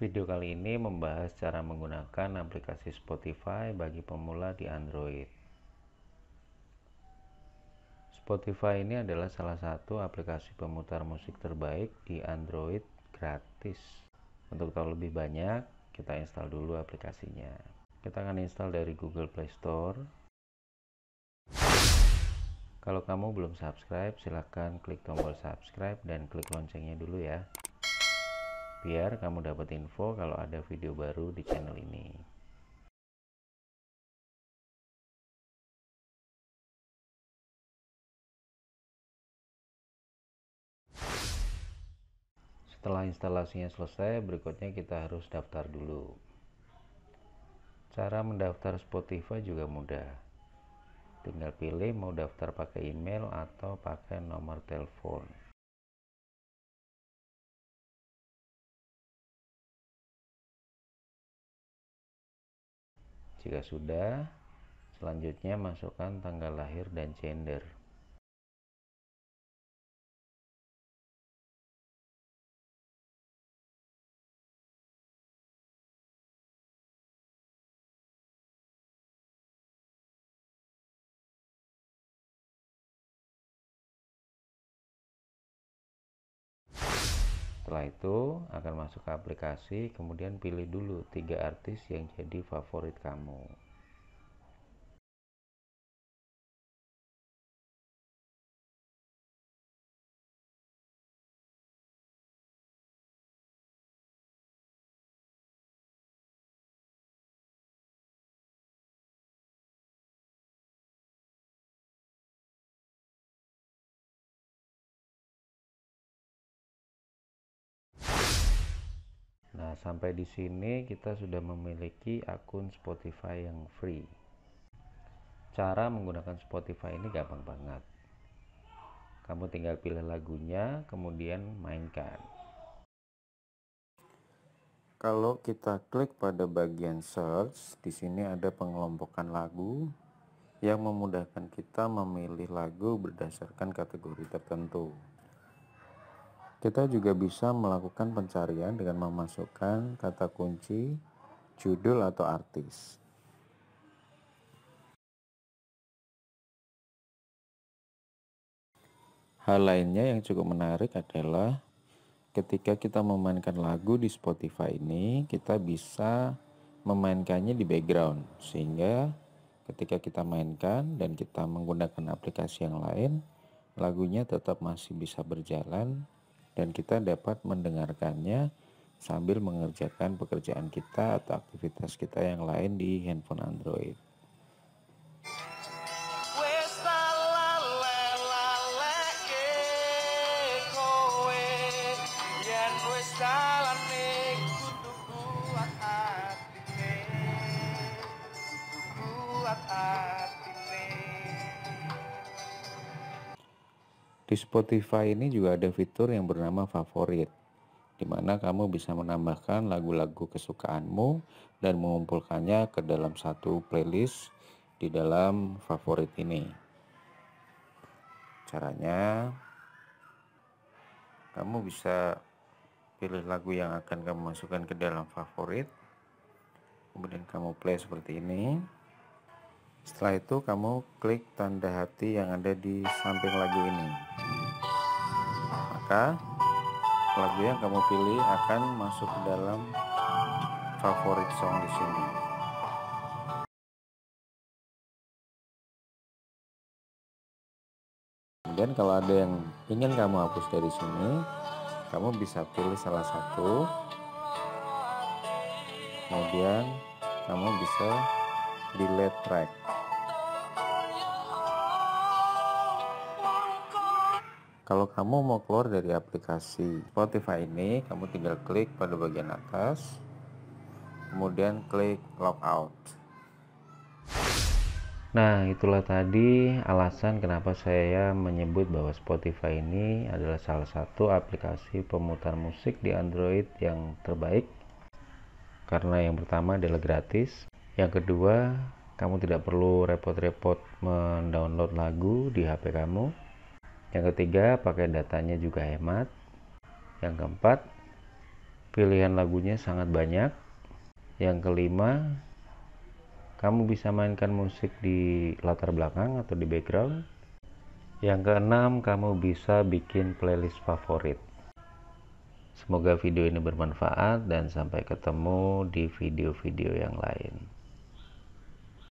Video kali ini membahas cara menggunakan aplikasi Spotify bagi pemula di Android. Spotify ini adalah salah satu aplikasi pemutar musik terbaik di Android gratis. Untuk tahu lebih banyak, kita install dulu aplikasinya. Kita akan install dari Google Play Store. Kalau kamu belum subscribe, silahkan klik tombol subscribe dan klik loncengnya dulu ya biar kamu dapat info kalau ada video baru di channel ini. Setelah instalasinya selesai, berikutnya kita harus daftar dulu. Cara mendaftar Spotify juga mudah. Tinggal pilih mau daftar pakai email atau pakai nomor telepon. Jika sudah, selanjutnya masukkan tanggal lahir dan gender. Setelah itu akan masuk ke aplikasi, kemudian pilih dulu tiga artis yang jadi favorit kamu. Nah, sampai di sini kita sudah memiliki akun Spotify yang free. Cara menggunakan Spotify ini gampang banget. Kamu tinggal pilih lagunya, kemudian mainkan. Kalau kita klik pada bagian search, di sini ada pengelompokan lagu yang memudahkan kita memilih lagu berdasarkan kategori tertentu. Kita juga bisa melakukan pencarian dengan memasukkan kata kunci, judul, atau artis. Hal lainnya yang cukup menarik adalah ketika kita memainkan lagu di Spotify ini, kita bisa memainkannya di background sehingga ketika kita mainkan dan kita menggunakan aplikasi yang lain, lagunya tetap masih bisa berjalan dan kita dapat mendengarkannya sambil mengerjakan pekerjaan kita atau aktivitas kita yang lain di handphone Android. Di Spotify ini juga ada fitur yang bernama favorit, di mana kamu bisa menambahkan lagu-lagu kesukaanmu dan mengumpulkannya ke dalam satu playlist di dalam favorit ini. Caranya, kamu bisa pilih lagu yang akan kamu masukkan ke dalam favorit, kemudian kamu play seperti ini. Setelah itu, kamu klik tanda hati yang ada di samping lagu ini maka lagu yang kamu pilih akan masuk ke dalam favorit song di sini. Kemudian kalau ada yang ingin kamu hapus dari sini, kamu bisa pilih salah satu. Kemudian kamu bisa delete track. Kalau kamu mau keluar dari aplikasi Spotify ini, kamu tinggal klik pada bagian atas, kemudian klik logout. Nah, itulah tadi alasan kenapa saya menyebut bahwa Spotify ini adalah salah satu aplikasi pemutar musik di Android yang terbaik. Karena yang pertama adalah gratis, yang kedua kamu tidak perlu repot-repot mendownload lagu di HP kamu. Yang ketiga, pakai datanya juga hemat. Yang keempat, pilihan lagunya sangat banyak. Yang kelima, kamu bisa mainkan musik di latar belakang atau di background. Yang keenam, kamu bisa bikin playlist favorit. Semoga video ini bermanfaat dan sampai ketemu di video-video yang lain.